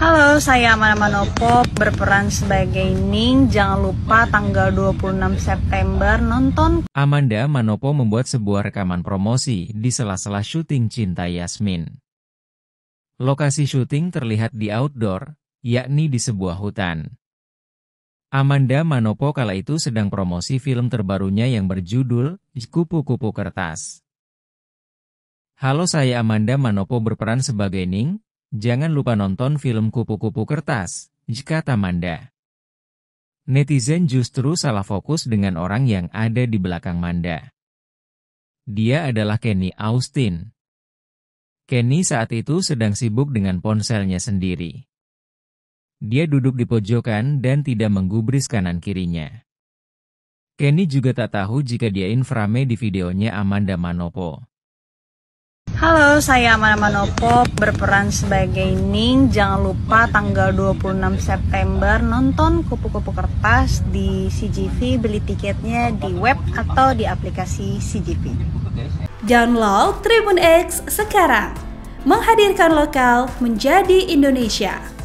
Halo, saya Amanda Manopo berperan sebagai Ning. Jangan lupa tanggal 26 September nonton. Amanda Manopo membuat sebuah rekaman promosi di sela-sela syuting Cinta Yasmin. Lokasi syuting terlihat di outdoor, yakni di sebuah hutan. Amanda Manopo kala itu sedang promosi film terbarunya yang berjudul Kupu-Kupu Kertas. Halo saya Amanda Manopo berperan sebagai Ning, Jangan lupa nonton film Kupu-Kupu Kertas, jika Tamanda. Netizen justru salah fokus dengan orang yang ada di belakang Manda. Dia adalah Kenny Austin. Kenny saat itu sedang sibuk dengan ponselnya sendiri. Dia duduk di pojokan dan tidak menggubris kanan kirinya. Kenny juga tak tahu jika dia inframe di videonya Amanda Manopo. Halo, saya Amanda Manopo berperan sebagai Ning. Jangan lupa tanggal 26 September nonton kupu-kupu kertas di CGV. Beli tiketnya di web atau di aplikasi CGV. Download Tribun X sekarang. Menghadirkan lokal menjadi Indonesia.